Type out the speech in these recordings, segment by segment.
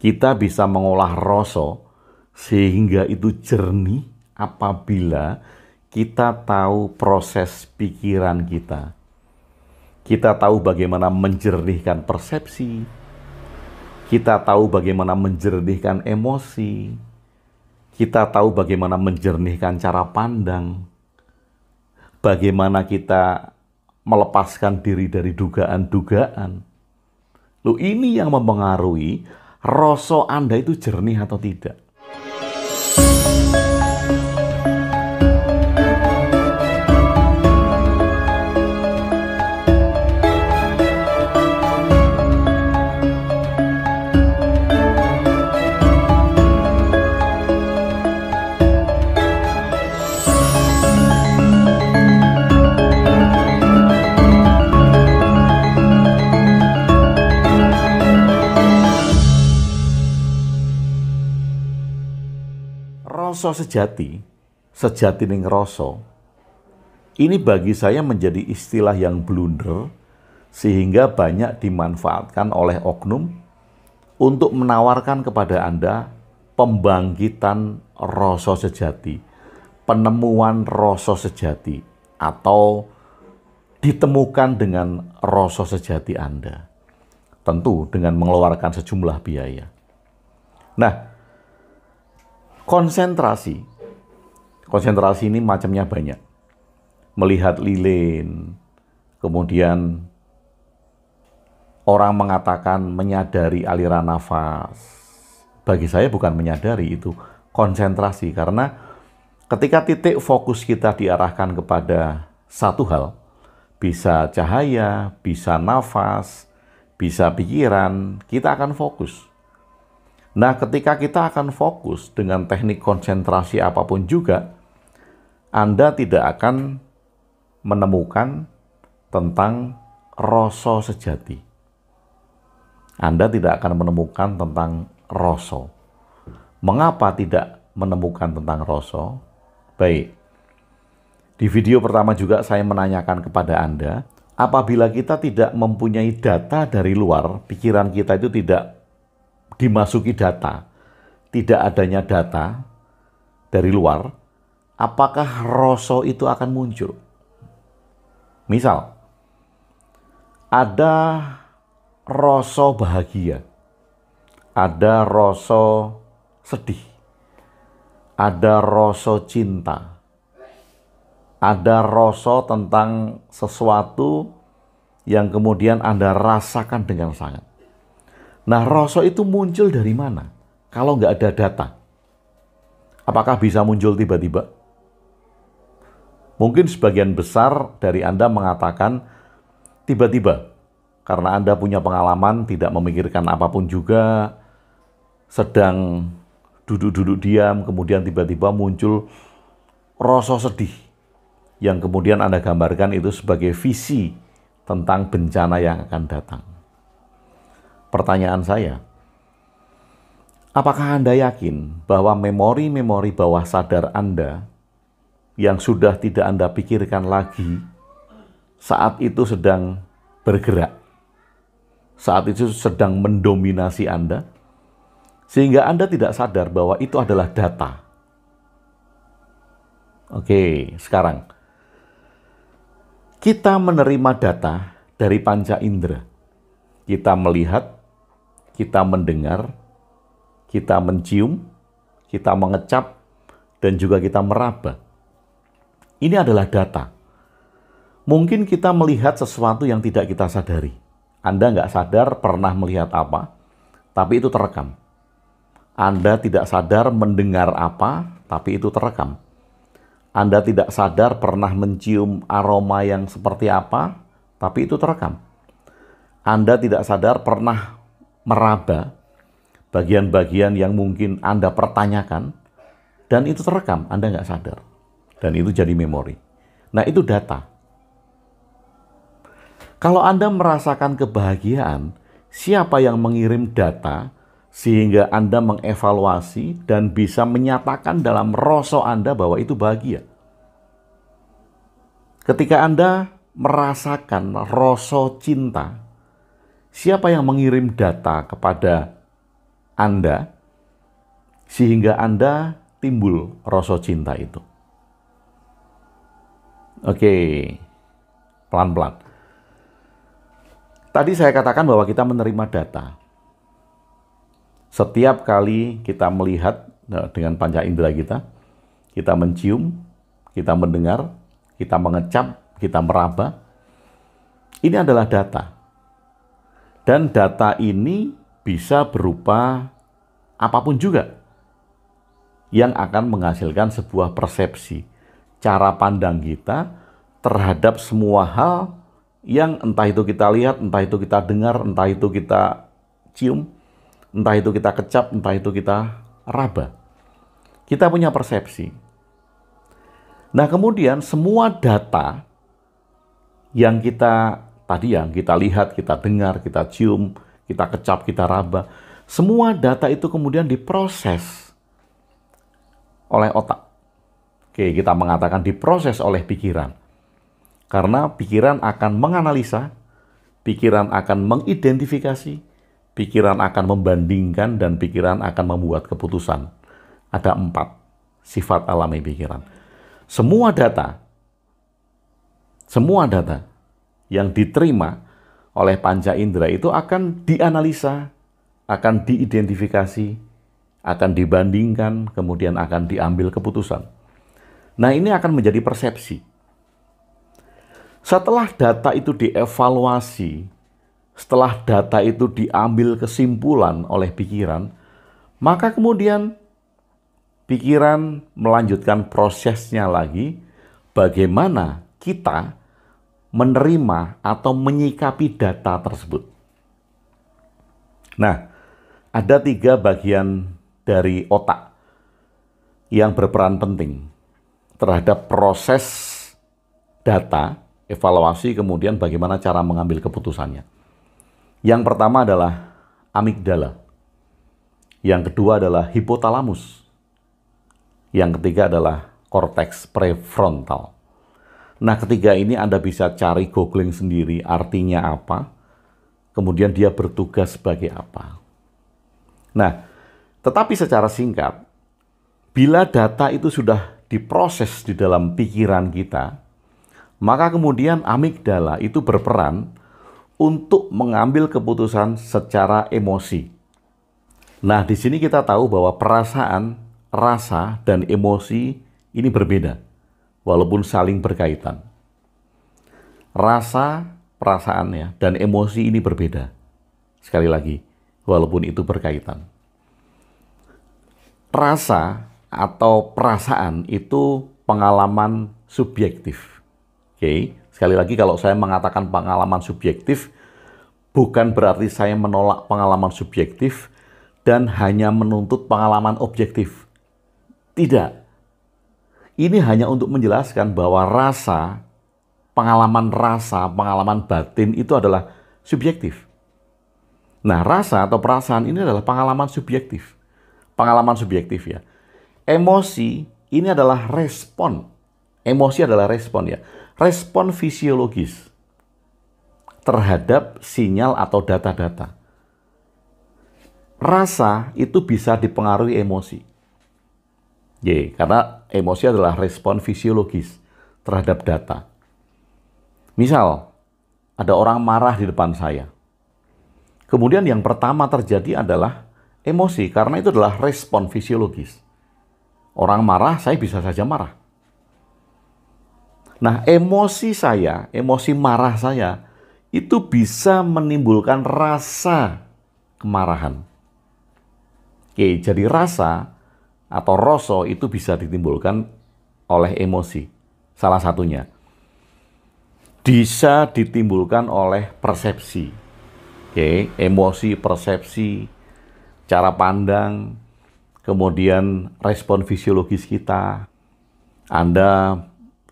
Kita bisa mengolah rasa sehingga itu jernih apabila kita tahu proses pikiran kita. Kita tahu bagaimana menjernihkan persepsi. Kita tahu bagaimana menjernihkan emosi. Kita tahu bagaimana menjernihkan cara pandang. Bagaimana kita melepaskan diri dari dugaan-dugaan. Lu ini yang mempengaruhi rasa Anda itu jernih atau tidak. rasa sejati, sejati ning rasa, ini bagi saya menjadi istilah yang blunder sehingga banyak dimanfaatkan oleh oknum untuk menawarkan kepada Anda pembangkitan rasa sejati, penemuan rasa sejati, atau ditemukan dengan rasa sejati Anda. Tentu dengan mengeluarkan sejumlah biaya. Nah, konsentrasi. Konsentrasi ini macamnya banyak. Melihat lilin, kemudian orang mengatakan menyadari aliran nafas. Bagi saya bukan menyadari itu konsentrasi karena ketika titik fokus kita diarahkan kepada satu hal, bisa cahaya, bisa nafas, bisa pikiran, kita akan fokus. Nah, ketika kita akan fokus dengan teknik konsentrasi apapun juga, Anda tidak akan menemukan tentang rasa sejati. Anda tidak akan menemukan tentang rasa. Mengapa tidak menemukan tentang rasa? Baik. Di video pertama juga saya menanyakan kepada Anda, apabila kita tidak mempunyai data dari luar, pikiran kita itu tidak dimasuki data, tidak adanya data dari luar, apakah rasa itu akan muncul? Misal, ada rasa bahagia, ada rasa sedih, ada rasa cinta, ada rasa tentang sesuatu yang kemudian Anda rasakan dengan sangat. Nah, rasa itu muncul dari mana? Kalau nggak ada data, apakah bisa muncul tiba-tiba? Mungkin sebagian besar dari Anda mengatakan tiba-tiba karena Anda punya pengalaman tidak memikirkan apapun juga, sedang duduk-duduk diam, kemudian tiba-tiba muncul rasa sedih yang kemudian Anda gambarkan itu sebagai visi tentang bencana yang akan datang. Pertanyaan saya, apakah Anda yakin bahwa memori-memori bawah sadar Anda yang sudah tidak Anda pikirkan lagi saat itu sedang bergerak? Saat itu sedang mendominasi Anda? Sehingga Anda tidak sadar bahwa itu adalah data. Oke, sekarang kita menerima data dari panca indera. Kita melihat kita mendengar, kita mencium, kita mengecap, dan juga kita meraba. Ini adalah data. Mungkin kita melihat sesuatu yang tidak kita sadari. Anda nggak sadar pernah melihat apa, tapi itu terekam. Anda tidak sadar mendengar apa, tapi itu terekam. Anda tidak sadar pernah mencium aroma yang seperti apa, tapi itu terekam. Anda tidak sadar pernah meraba bagian-bagian yang mungkin Anda pertanyakan, dan itu terekam, Anda nggak sadar. Dan itu jadi memori. Nah, itu data. Kalau Anda merasakan kebahagiaan, siapa yang mengirim data sehingga Anda mengevaluasi dan bisa menyatakan dalam rasa Anda bahwa itu bahagia. Ketika Anda merasakan rasa cinta, Siapa yang mengirim data kepada Anda sehingga Anda timbul rasa cinta itu? Oke, pelan-pelan. Tadi saya katakan bahwa kita menerima data. Setiap kali kita melihat eh, dengan panca indera kita, kita mencium, kita mendengar, kita mengecap, kita meraba. Ini adalah data. Dan data ini bisa berupa apapun juga yang akan menghasilkan sebuah persepsi, cara pandang kita terhadap semua hal yang entah itu kita lihat, entah itu kita dengar, entah itu kita cium, entah itu kita kecap, entah itu kita raba. Kita punya persepsi. Nah, kemudian semua data yang kita tadi yang kita lihat, kita dengar, kita cium, kita kecap, kita raba, semua data itu kemudian diproses oleh otak. Oke, kita mengatakan diproses oleh pikiran. Karena pikiran akan menganalisa, pikiran akan mengidentifikasi, pikiran akan membandingkan, dan pikiran akan membuat keputusan. Ada empat sifat alami pikiran. Semua data, semua data yang diterima oleh panca indera itu akan dianalisa, akan diidentifikasi, akan dibandingkan, kemudian akan diambil keputusan. Nah, ini akan menjadi persepsi. Setelah data itu dievaluasi, setelah data itu diambil kesimpulan oleh pikiran, maka kemudian pikiran melanjutkan prosesnya lagi bagaimana kita menerima atau menyikapi data tersebut. Nah, ada tiga bagian dari otak yang berperan penting terhadap proses data, evaluasi, kemudian bagaimana cara mengambil keputusannya. Yang pertama adalah amigdala. Yang kedua adalah hipotalamus. Yang ketiga adalah korteks prefrontal. Nah, ketiga ini Anda bisa cari googling sendiri artinya apa, kemudian dia bertugas sebagai apa. Nah, tetapi secara singkat, bila data itu sudah diproses di dalam pikiran kita, maka kemudian amigdala itu berperan untuk mengambil keputusan secara emosi. Nah, di sini kita tahu bahwa perasaan, rasa, dan emosi ini berbeda walaupun saling berkaitan. Rasa, perasaannya, dan emosi ini berbeda. Sekali lagi, walaupun itu berkaitan. Rasa atau perasaan itu pengalaman subjektif. Oke, okay? sekali lagi kalau saya mengatakan pengalaman subjektif, bukan berarti saya menolak pengalaman subjektif dan hanya menuntut pengalaman objektif. Tidak, ini hanya untuk menjelaskan bahwa rasa, pengalaman rasa, pengalaman batin itu adalah subjektif. Nah, rasa atau perasaan ini adalah pengalaman subjektif. Pengalaman subjektif ya. Emosi ini adalah respon. Emosi adalah respon ya. Respon fisiologis terhadap sinyal atau data-data. Rasa itu bisa dipengaruhi emosi. Y, karena emosi adalah respon fisiologis terhadap data. Misal, ada orang marah di depan saya. Kemudian yang pertama terjadi adalah emosi, karena itu adalah respon fisiologis. Orang marah, saya bisa saja marah. Nah, emosi saya, emosi marah saya, itu bisa menimbulkan rasa kemarahan. Oke, jadi rasa atau rasa itu bisa ditimbulkan oleh emosi. Salah satunya bisa ditimbulkan oleh persepsi. Oke, okay? emosi, persepsi, cara pandang, kemudian respon fisiologis kita. Anda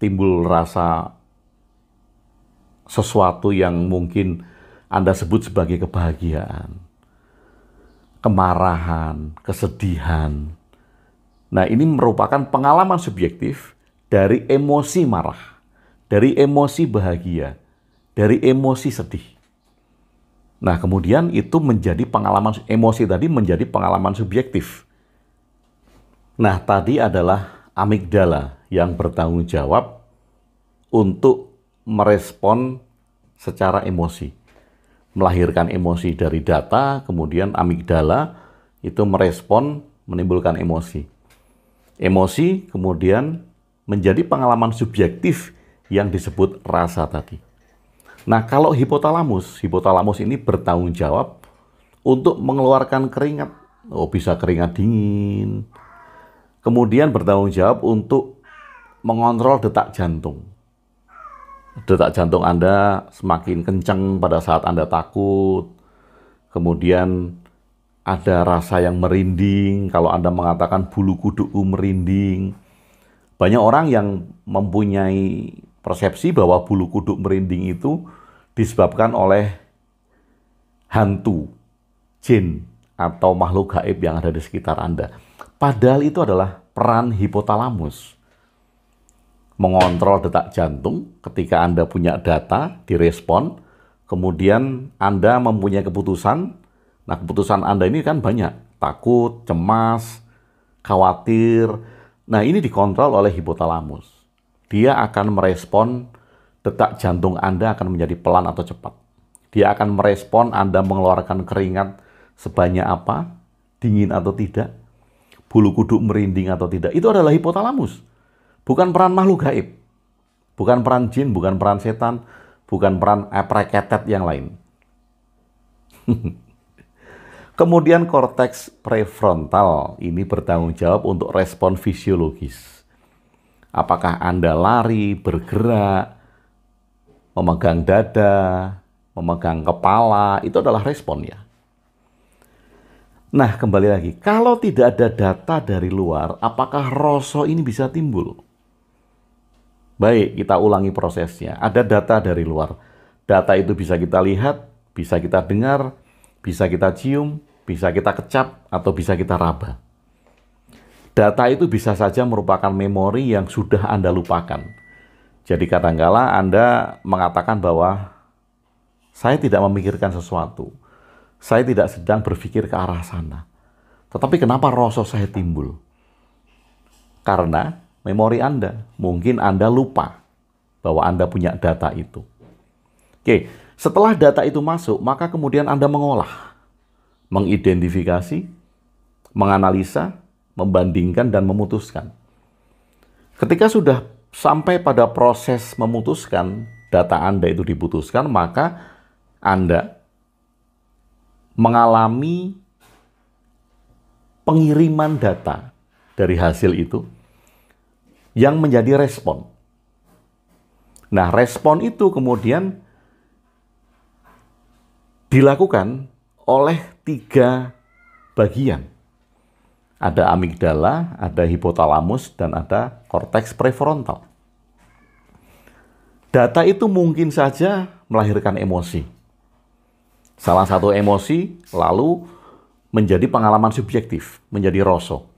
timbul rasa sesuatu yang mungkin Anda sebut sebagai kebahagiaan, kemarahan, kesedihan, Nah, ini merupakan pengalaman subjektif dari emosi marah, dari emosi bahagia, dari emosi sedih. Nah, kemudian itu menjadi pengalaman emosi tadi menjadi pengalaman subjektif. Nah, tadi adalah amigdala yang bertanggung jawab untuk merespon secara emosi. Melahirkan emosi dari data, kemudian amigdala itu merespon menimbulkan emosi. Emosi kemudian menjadi pengalaman subjektif yang disebut rasa tadi. Nah, kalau hipotalamus, hipotalamus ini bertanggung jawab untuk mengeluarkan keringat. Oh, bisa keringat dingin. Kemudian bertanggung jawab untuk mengontrol detak jantung. Detak jantung Anda semakin kencang pada saat Anda takut. Kemudian ada rasa yang merinding kalau Anda mengatakan bulu kudukku merinding. Banyak orang yang mempunyai persepsi bahwa bulu kuduk merinding itu disebabkan oleh hantu, jin, atau makhluk gaib yang ada di sekitar Anda. Padahal itu adalah peran hipotalamus. Mengontrol detak jantung ketika Anda punya data, direspon, kemudian Anda mempunyai keputusan Nah, keputusan Anda ini kan banyak. Takut, cemas, khawatir. Nah, ini dikontrol oleh hipotalamus. Dia akan merespon detak jantung Anda akan menjadi pelan atau cepat. Dia akan merespon Anda mengeluarkan keringat sebanyak apa, dingin atau tidak, bulu kuduk merinding atau tidak. Itu adalah hipotalamus. Bukan peran makhluk gaib. Bukan peran jin, bukan peran setan, bukan peran apreketet eh, yang lain. Kemudian korteks prefrontal ini bertanggung jawab untuk respon fisiologis. Apakah Anda lari, bergerak, memegang dada, memegang kepala, itu adalah respon ya. Nah, kembali lagi, kalau tidak ada data dari luar, apakah rasa ini bisa timbul? Baik, kita ulangi prosesnya. Ada data dari luar. Data itu bisa kita lihat, bisa kita dengar, bisa kita cium, bisa kita kecap, atau bisa kita raba. Data itu bisa saja merupakan memori yang sudah Anda lupakan. Jadi kadangkala Anda mengatakan bahwa saya tidak memikirkan sesuatu. Saya tidak sedang berpikir ke arah sana. Tetapi kenapa rasa saya timbul? Karena memori Anda, mungkin Anda lupa bahwa Anda punya data itu. Oke, setelah data itu masuk, maka kemudian Anda mengolah, mengidentifikasi, menganalisa, membandingkan, dan memutuskan. Ketika sudah sampai pada proses memutuskan, data Anda itu diputuskan, maka Anda mengalami pengiriman data dari hasil itu yang menjadi respon. Nah, respon itu kemudian dilakukan oleh tiga bagian. Ada amigdala, ada hipotalamus, dan ada korteks prefrontal. Data itu mungkin saja melahirkan emosi. Salah satu emosi lalu menjadi pengalaman subjektif, menjadi rosok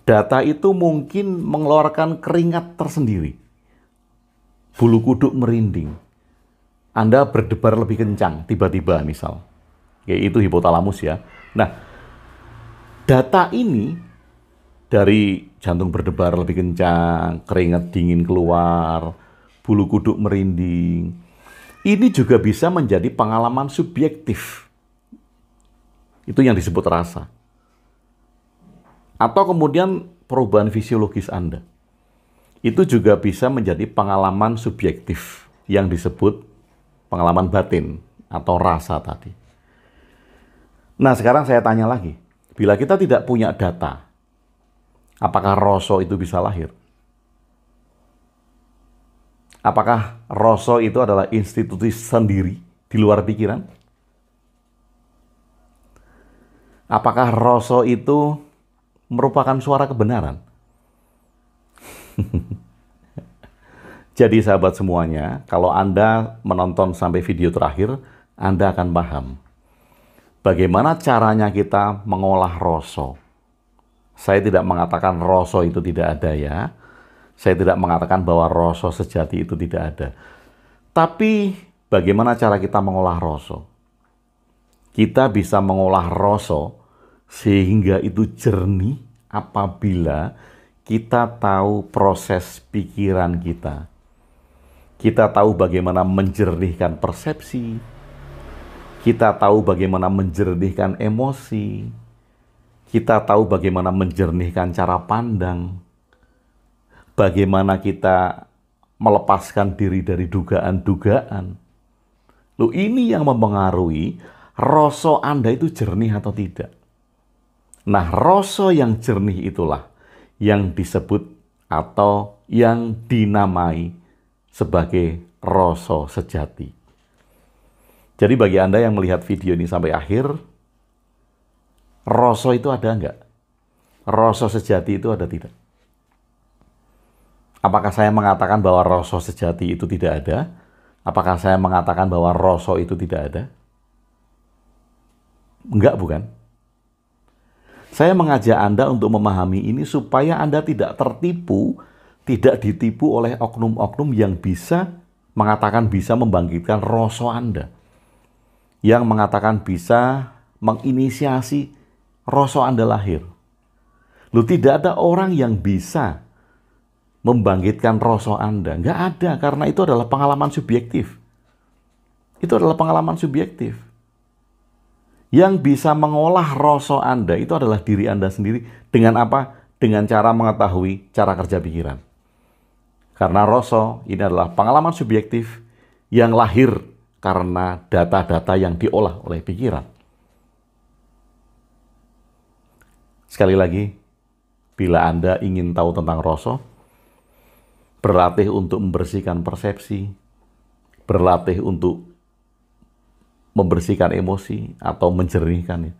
data itu mungkin mengeluarkan keringat tersendiri. Bulu kuduk merinding, anda berdebar lebih kencang tiba-tiba misal. Yaitu hipotalamus ya. Nah, data ini dari jantung berdebar lebih kencang, keringat dingin keluar, bulu kuduk merinding. Ini juga bisa menjadi pengalaman subjektif. Itu yang disebut rasa. Atau kemudian perubahan fisiologis Anda. Itu juga bisa menjadi pengalaman subjektif yang disebut pengalaman batin atau rasa tadi. Nah, sekarang saya tanya lagi. Bila kita tidak punya data, apakah rasa itu bisa lahir? Apakah rasa itu adalah institusi sendiri di luar pikiran? Apakah rasa itu merupakan suara kebenaran? Jadi sahabat semuanya, kalau Anda menonton sampai video terakhir, Anda akan paham bagaimana caranya kita mengolah rosso. Saya tidak mengatakan rosso itu tidak ada ya. Saya tidak mengatakan bahwa rosso sejati itu tidak ada. Tapi bagaimana cara kita mengolah rosso? Kita bisa mengolah rosso sehingga itu jernih apabila kita tahu proses pikiran kita. Kita tahu bagaimana menjernihkan persepsi. Kita tahu bagaimana menjernihkan emosi. Kita tahu bagaimana menjernihkan cara pandang. Bagaimana kita melepaskan diri dari dugaan-dugaan. Lu ini yang mempengaruhi rasa Anda itu jernih atau tidak. Nah, rasa yang jernih itulah yang disebut atau yang dinamai sebagai rasa sejati. Jadi bagi Anda yang melihat video ini sampai akhir, rasa itu ada enggak? Rasa sejati itu ada tidak? Apakah saya mengatakan bahwa rasa sejati itu tidak ada? Apakah saya mengatakan bahwa rasa itu tidak ada? Enggak bukan? Saya mengajak Anda untuk memahami ini supaya Anda tidak tertipu tidak ditipu oleh oknum-oknum yang bisa mengatakan bisa membangkitkan rasa Anda. Yang mengatakan bisa menginisiasi rasa Anda lahir. Lu tidak ada orang yang bisa membangkitkan rasa Anda. Nggak ada, karena itu adalah pengalaman subjektif. Itu adalah pengalaman subjektif. Yang bisa mengolah rasa Anda itu adalah diri Anda sendiri dengan apa? Dengan cara mengetahui cara kerja pikiran. Karena Rosso ini adalah pengalaman subjektif yang lahir karena data-data yang diolah oleh pikiran. Sekali lagi, bila Anda ingin tahu tentang Rosso, berlatih untuk membersihkan persepsi, berlatih untuk membersihkan emosi atau menjernihkan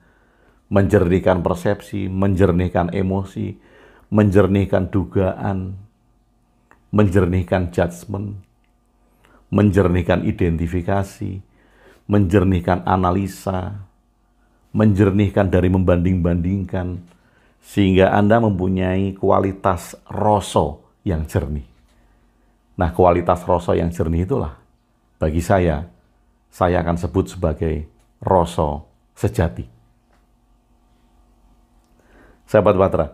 Menjernihkan persepsi, menjernihkan emosi, menjernihkan dugaan, menjernihkan judgement, menjernihkan identifikasi, menjernihkan analisa, menjernihkan dari membanding-bandingkan, sehingga Anda mempunyai kualitas rosso yang jernih. Nah, kualitas rosso yang jernih itulah bagi saya, saya akan sebut sebagai rosso sejati. Sahabat Batra,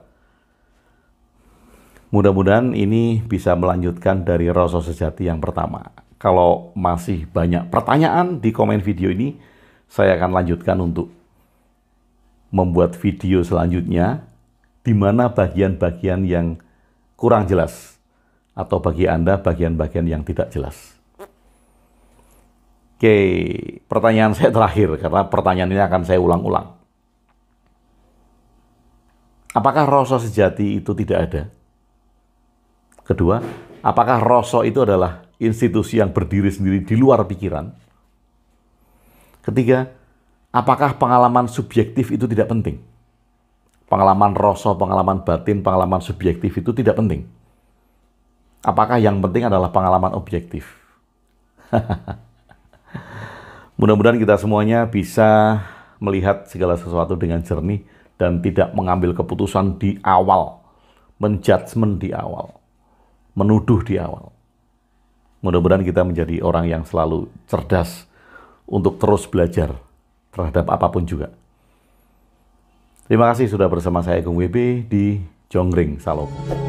Mudah-mudahan ini bisa melanjutkan dari rasa sejati yang pertama. Kalau masih banyak pertanyaan di komen video ini, saya akan lanjutkan untuk membuat video selanjutnya di mana bagian-bagian yang kurang jelas atau bagi Anda bagian-bagian yang tidak jelas. Oke, pertanyaan saya terakhir karena pertanyaan ini akan saya ulang-ulang. Apakah rasa sejati itu tidak ada? Kedua, apakah rasa itu adalah institusi yang berdiri sendiri di luar pikiran? Ketiga, apakah pengalaman subjektif itu tidak penting? Pengalaman rasa, pengalaman batin, pengalaman subjektif itu tidak penting. Apakah yang penting adalah pengalaman objektif? Mudah-mudahan kita semuanya bisa melihat segala sesuatu dengan jernih dan tidak mengambil keputusan di awal, menjudgment di awal menuduh di awal. Mudah-mudahan kita menjadi orang yang selalu cerdas untuk terus belajar terhadap apapun juga. Terima kasih sudah bersama saya Gung WB di Jonggring Salomo.